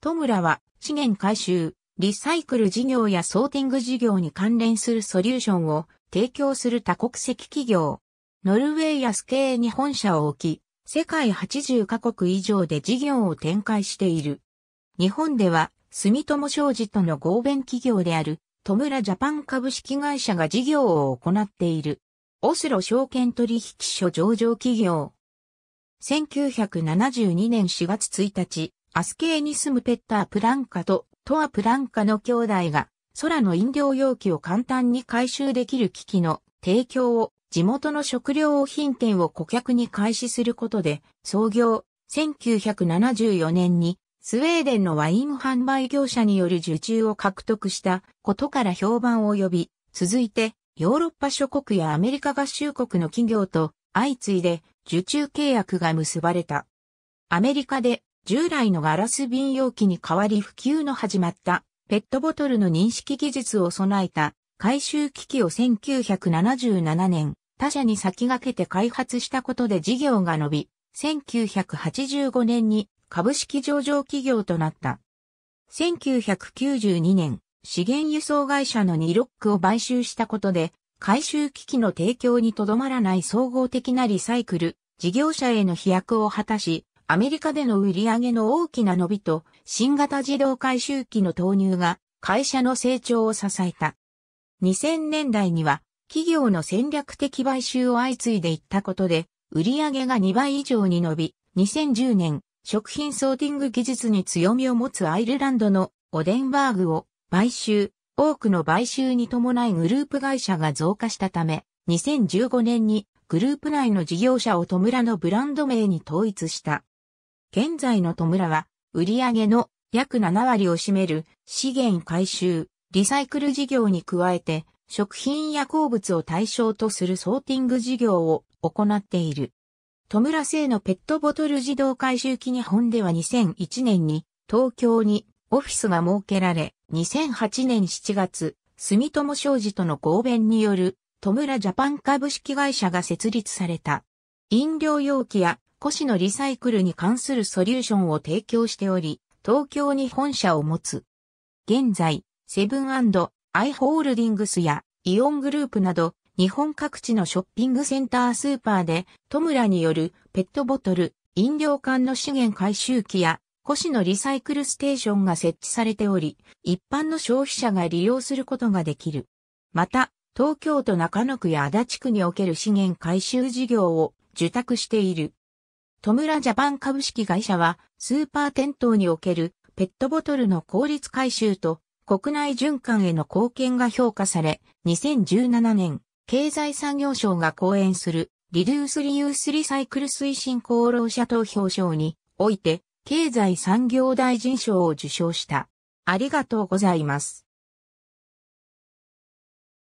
戸村は資源回収、リサイクル事業やソーティング事業に関連するソリューションを提供する多国籍企業。ノルウェーやスケーに本社を置き、世界80カ国以上で事業を展開している。日本では、住友商事との合弁企業である、トムラジャパン株式会社が事業を行っている。オスロ証券取引所上場企業。1972年4月1日、アスケーに住むペッター・プランカとトア・プランカの兄弟が空の飲料容器を簡単に回収できる機器の提供を地元の食料品店を顧客に開始することで創業1974年にスウェーデンのワイン販売業者による受注を獲得したことから評判を呼び、続いてヨーロッパ諸国やアメリカ合衆国の企業と相次いで受注契約が結ばれた。アメリカで従来のガラス瓶容器に代わり普及の始まったペットボトルの認識技術を備えた回収機器を1977年他社に先駆けて開発したことで事業が伸び、1985年に株式上場企業となった。1992年、資源輸送会社のニロックを買収したことで、回収機器の提供にとどまらない総合的なリサイクル、事業者への飛躍を果たし、アメリカでの売り上げの大きな伸びと、新型自動回収機の投入が、会社の成長を支えた。2000年代には、企業の戦略的買収を相次いでいったことで、売上が2倍以上に伸び、2010年、食品ソーティング技術に強みを持つアイルランドのオデンバーグを買収、多くの買収に伴いグループ会社が増加したため、2015年にグループ内の事業者をトムラのブランド名に統一した。現在の戸村は、売上げの約7割を占める資源回収、リサイクル事業に加えて、食品や鉱物を対象とするソーティング事業を行っている。戸村製のペットボトル自動回収機日本では2001年に東京にオフィスが設けられ、2008年7月、住友商事との合弁による、戸村ジャパン株式会社が設立された。飲料容器や古紙のリサイクルに関するソリューションを提供しており、東京に本社を持つ。現在、セブンアイ・ホールディングスやイオングループなど、日本各地のショッピングセンタースーパーで、トムラによるペットボトル、飲料缶の資源回収機や、古紙のリサイクルステーションが設置されており、一般の消費者が利用することができる。また、東京都中野区や足立区における資源回収事業を受託している。トムラジャパン株式会社は、スーパー店頭におけるペットボトルの効率回収と国内循環への貢献が評価され、2017年、経済産業省が講演するリデュースリユースリサイクル推進功労者投票賞において、経済産業大臣賞を受賞した。ありがとうございます。